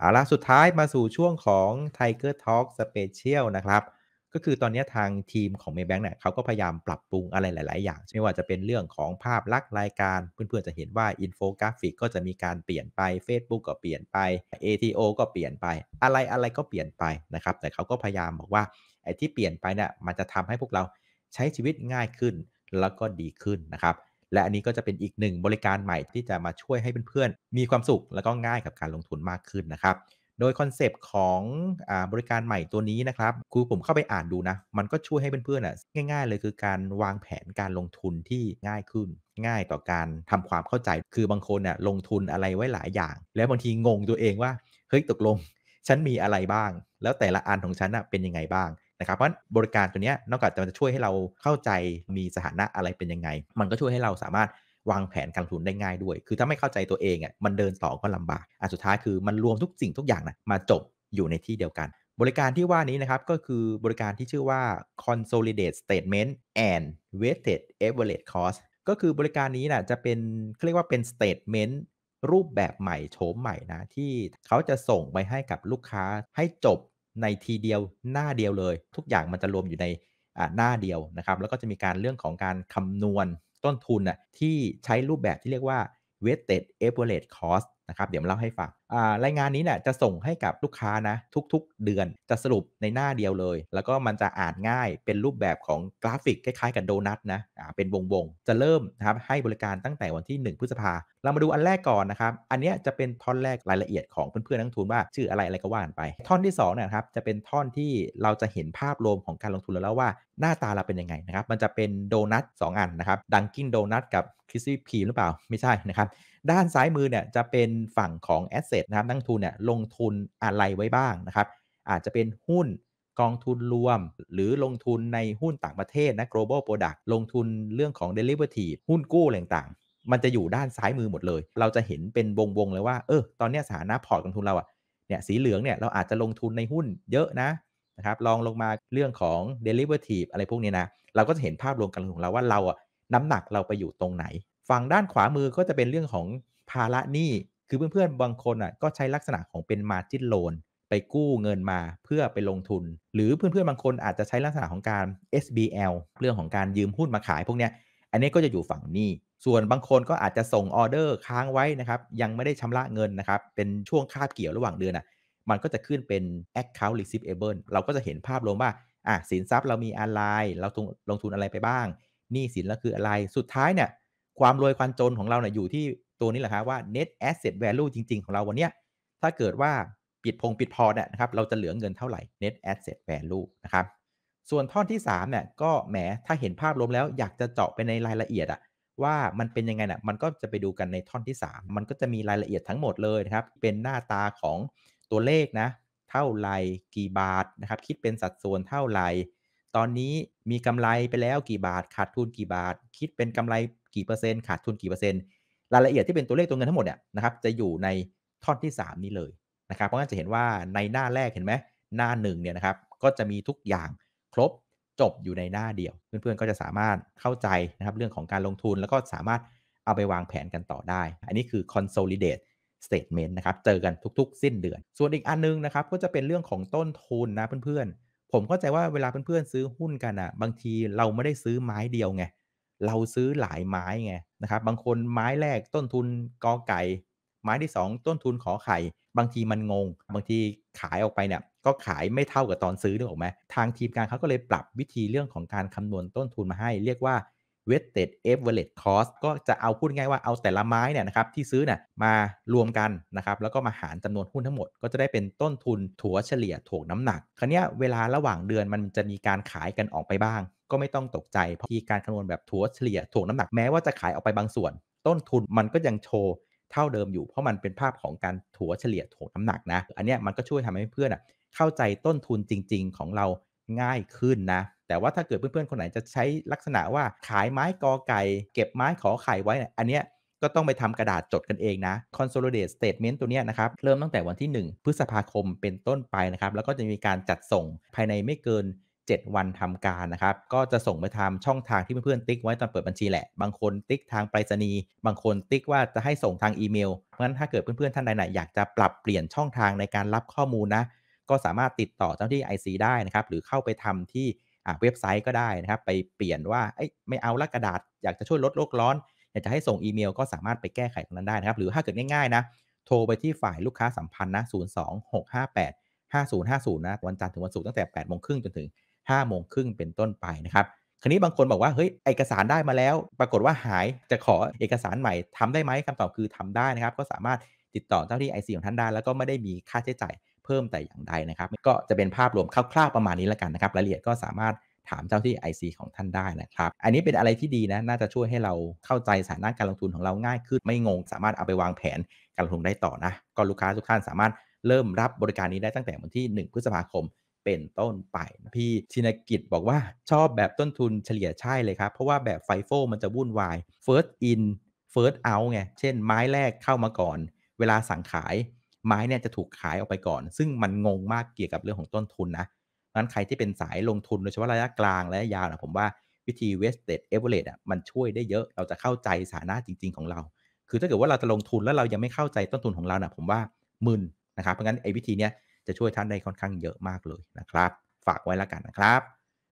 เอาละสุดท้ายมาสู่ช่วงของ Tiger Talk Special นะครับ ก็คือตอนนี้ทางทีมของ Maybank เนี่ยเขาก็พยายามปรับปรุงอะไรหลาย ๆ อย่าง ไม่ว่าจะเป็นเรื่องของภาพลักษณ์รายการ เพื่อนๆจะเห็นว่าอินโฟกราฟิกก็จะมีการเปลี่ยนไป Facebook ก็เปลี่ยนไป ATO ก็เปลี่ยนไปอะไรอะไรก็เปลี่ยนไปนะครับ แต่เขาก็พยายามบอกว่าไอ้ที่เปลี่ยนไปเนี่ยมันจะทำให้พวกเราใช้ชีวิตง่ายขึ้นแล้วก็ดีขึ้นนะครับและอันนี้ก็จะเป็นอีกหนึ่งบริการใหม่ที่จะมาช่วยให้เพื่อนๆมีความสุขแล้วก็ง่ายกับการลงทุนมากขึ้นนะครับโดยคอนเซปต์ของอบริการใหม่ตัวนี้นะครับคือผมเข้าไปอ่านดูนะ มันก็ช่วยให้เพื่อนๆอ่ะง่ายๆเลยคือการวางแผนการลงทุนที่ง่ายขึ้น ง่ายต่อการทำความเข้าใจคือบางคนอ่ะลงทุนอะไรไว้หลายอย่าง แล้วบางทีงงตัวเองว่าเฮ้ยตกลง ฉันมีอะไรบ้าง แล้วแต่ละอันของฉันอ่ะเป็นยังไงบ้างนะครับเพราะบริการตัวนี้นอกจากจะช่วยให้เราเข้าใจมีสถานะอะไรเป็นยังไง มันก็ช่วยให้เราสามารถวางแผนการลงทุนได้ง่ายด้วย คือถ้าไม่เข้าใจตัวเองอ่ะมันเดินต่อก็ลำบากอันสุดท้ายคือมันรวมทุกสิ่งทุกอย่างนะมาจบอยู่ในที่เดียวกัน บริการที่ว่านี้นะครับก็คือบริการที่ชื่อว่า consolidate statement and weighted average cost ก็คือบริการนี้นะจะเป็นเรียกว่าเป็น statement รูปแบบใหม่โฉมใหม่นะที่เขาจะส่งไปให้กับลูกค้าให้จบในทีเดียวหน้าเดียวเลย ทุกอย่างมันจะรวมอยู่ในหน้าเดียวนะครับ แล้วก็จะมีการเรื่องของการคำนวณ ต้นทุนที่ใช้รูปแบบที่เรียกว่า weighted average cost ะครับเดี๋ยวมาเล่าให้ฟัง รายงานนี้เนี่ยจะส่งให้กับลูกค้านะทุกๆเดือนจะสรุปในหน้าเดียวเลย แล้วก็มันจะอ่านง่ายเป็นรูปแบบของกราฟิกคล้ายๆกับโดนัทนะเป็นวงๆ จะเริ่มนะครับให้บริการตั้งแต่วันที่ 1 พฤษภา เรามาดูอันแรกก่อนนะครับ อันนี้จะเป็นท่อนแรกรายละเอียดของเพื่อนๆนักทุนว่า ชื่ออะไรอะไรก็ว่ากันไป ท่อนที่2นะครับจะเป็นท่อนที่เราจะเห็นภาพรวมของการลงทุนแล้วว่า หน้าตาเราเป็นยังไงนะครับมันจะเป็นโดนัท2อันนะครับดังกินโดนัทกับคริสปี้พีหรือเปล่าไม่ใช่นะครับด้านซ้ายมือเนี่ยจะเป็นฝั่งของแอสเซทนะครับนักทุนเนี่ยลงทุนอะไรไว้บ้างนะครับอาจจะเป็นหุ้นกองทุนรวมหรือลงทุนในหุ้นต่างประเทศนะ global product ลงทุนเรื่องของ derivative หุ้นกู้ต่างมันจะอยู่ด้านซ้ายมือหมดเลย เราจะเห็นเป็นวงๆเลยว่าเออตอนนี้สถานะพอร์ตกองทุนเราอะเนี่ยสีเหลืองเนี่ยเราอาจจะลงทุนในหุ้นเยอะนะนะครับลองลงมาเรื่องของ derivative อะไรพวกนี้นะเราก็จะเห็นภาพรวมการลงทุนของเราว่าเราอะน้ำหนักเราไปอยู่ตรงไหนฝั่งด้านขวามือก็จะเป็นเรื่องของภาระหนี้คือเพื่อนๆบางคนอ่ะก็ใช้ลักษณะของเป็นมาจิ้นโลนไปกู้เงินมาเพื่อไปลงทุน หรือเพื่อนๆบางคนอาจจะใช้ลักษณะของการ SBL เรื่องของการยืมหุ้นมาขาย พวกเนี้ยอันนี้ก็จะอยู่ฝั่งหนี้ ส่วนบางคนก็อาจจะส่งออเดอร์ค้างไว้นะครับ ยังไม่ได้ชำระเงินนะครับ เป็นช่วงคาบเกี่ยวระหว่างเดือนอ่ะมันก็จะขึ้นเป็น account receivable เราก็จะเห็นภาพรวมว่า อ่ะสินทรัพย์เรามีอะไร เราลงทุนอะไรไปบ้างหนี้สินแล้วคืออะไร สุดท้ายเนี่ยความรวยความจนของเราเนี่ยอยู่ที่ตัวนี้แหละครับว่า net asset value จริง ๆของเราวันเนี้ยถ้าเกิดว่าปิดพงปิดพอเนี่ยนะครับเราจะเหลือเงินเท่าไหร่ net asset value นะครับส่วนท่อนที่3เนี่ยก็แหมถ้าเห็นภาพรวมแล้ว อยากจะเจาะไปในรายละเอียดอะว่ามันเป็นยังไงนะ่ะมันก็จะไปดูกันในท่อนที่ 3 มันก็จะมีรายละเอียดทั้งหมดเลยนะครับเป็นหน้าตาของตัวเลขนะเท่าไรกี่บาทนะครับคิดเป็นสัดส่วนเท่าไรตอนนี้มีกำไรไปแล้วกี่บาท ขาดทุนกี่บาท คิดเป็นกำไรกี่เปอร์เซ็นต์ขาดทุนกี่เปอร์เซ็นต์รายละเอียดที่เป็นตัวเลขตัวเงินทั้งหมดเนี่ยนะครับจะอยู่ในท่อนที่ 3 นี้เลยนะครับเพราะงั้นจะเห็นว่าในหน้าแรกเห็นไหม หน้าหนึ่งเนี่ยนะครับก็จะมีทุกอย่างครบจบอยู่ในหน้าเดียว เพื่อนๆก็จะสามารถเข้าใจนะครับเรื่องของการลงทุนแล้วก็สามารถเอาไปวางแผนกันต่อได้ อันนี้คือ consolidate statement นะครับเจอกันทุกๆ สิ้นเดือน ส่วนอีกอันนึงนะครับก็จะเป็นเรื่องของต้นทุนนะเพื่อน ๆผมเข้าใจว่าเวลาเพื่อนๆซื้อหุ้นกันอะ่ะบางทีเราไม่ได้ซื้อไม้เดียวไงเราซื้อหลายไม้ไงนะครับบางคนไม้แรกต้นทุนกอไก่ไม้ที่ 2 ต้นทุนขอไข่ บางทีมันงงบางทีขายออกไปเนี่ยก็ขายไม่เท่ากับตอนซื้อถูกอไหมทางทีมการเขาก็เลยปรับวิธีเรื่องของการคำนวณต้นทุนมาให้เรียกว่า weighted เ v e r a g e cost ก็จะเอาพูดง่ายว่าเอาแต่ละไม้เนี่ยนะครับที่ซื้อเนี่ยมารวมกันนะครับแล้วก็มาหารจำนวนหุ้นทั้งหมดก็จะได้เป็นต้นทุนถัวเฉลี่ยถ่วงน้ำหนักคราวนี้เวลาระหว่างเดือนมันจะมีการขายกันออกไปบ้าง ก็ไม่ต้องตกใจ เพราะที่การคำนวณแบบถัวเฉลี่ยถ่วงน้ำหนักแม้ว่าจะขายออกไปบางส่วน ต้นทุนมันก็ยังโชว์เท่าเดิมอยู่เพราะมันเป็นภาพของการถัวเฉลี่ยถ่วงน้ำหนักนะอันนี้มันก็ช่วยทำให้เพื่อนเข้าใจต้นทุนจริง ๆ ของเราง่ายขึ้นนะ แต่ว่าถ้าเกิดเพื่อนๆ คนไหนจะใช้ลักษณะว่าขายไม้กอไก่ เก็บไม้ขอไข่ไว้ อันเนี้ยก็ต้องไปทำกระดาษจดกันเองนะ consolidate statement ตัวนี้นะครับ เริ่มตั้งแต่วันที่ 1 พฤษภาคมเป็นต้นไปนะครับ แล้วก็จะมีการจัดส่งภายในไม่เกิน 7 วันทำการนะครับ ก็จะส่งไปทำช่องทางที่เพื่อนๆ ติ๊กไว้ตอนเปิดบัญชีแหละบางคนติ๊กทางไปรษณีย์บางคนติ๊กว่าจะให้ส่งทางอีเมลเพราะฉะนั้นถ้าเกิดเพื่อนๆท่านใดๆอยากจะปรับเปลี่ยนช่องทางในการรับข้อมูลนะก็สามารถติดต่อเจ้าที่ IC ได้นะครับ หรือเข้าไปทำที่เว็บไซต์ก็ได้นะครับ ไปเปลี่ยนว่าไม่เอาละกระดาษ อยากจะช่วยลดโลกร้อน อยากจะให้ส่งอีเมลก็สามารถไปแก้ไขตรงนั้นได้นะครับ หรือถ้าเกิดง่ายๆนะโทรไปที่ฝ่ายลูกค้าสัมพันธ์นะ 02658 5050 นะวันจันทร์ถึงวันศุกร์ตั้งแต่8โมงครึ่งจนถึง5โมงครึ่งเป็นต้นไปนะครับคราวนี้บางคนบอกว่าเฮ้ยเอกสารได้มาแล้ว ปรากฏว่าหายจะขอเอกสารใหม่ทำได้ไหมคำตอบคือทำได้นะครับ ก็สามารถติดต่อเจ้าที่ไอซีของท่านได้แล้วก็ไม่ได้มีค่าใช้จ่ายพิ่มแต่อย่างใดนะครับก็จะเป็นภาพรวมคร่าวๆประมาณนี้แล้วกันนะครับรายละเอียดก็สามารถถามเจ้าที่ IC ของท่านได้นะครับอันนี้เป็นอะไรที่ดีนะน่าจะช่วยให้เราเข้าใจสถานะการลงทุนของเราง่ายขึ้นไม่งงสามารถเอาไปวางแผนการลงทุนได้ต่อนะก็ลูกค้าทุกท่านสามารถเริ่มรับบริการนี้ได้ตั้งแต่วันที่ 1 พฤษภาคมเป็นต้นไปพี่ชินกิจบอกว่าชอบแบบต้นทุนเฉลี่ยใช่เลยครับเพราะว่าแบบไฟโฟมันจะวุ่นวาย first in first out ไงเช่นไม้แรกเข้ามาก่อน เวลาสั่งขายไม้เนี่ยจะถูกขายออกไปก่อน ซึ่งมันงงมากเกี่ยวกับเรื่องของต้นทุนนะ งั้นใครที่เป็นสายลงทุนโดยเฉพาะระยะกลางและยาวนะผมว่า วิธี Vested a v e r a g e อ่ะมันช่วยได้เยอะ เราจะเข้าใจสถานะจริงๆของเรา คือถ้าเกิดว่าเราจะลงทุนแล้วเรายังไม่เข้าใจต้นทุนของเรานะผมว่ามึนนะครับ เพราะงั้นไอ้วิธีเนี้ยจะช่วยท่านได้ค่อนข้างเยอะมากเลยนะครับ ฝากไว้ละกันนะครับ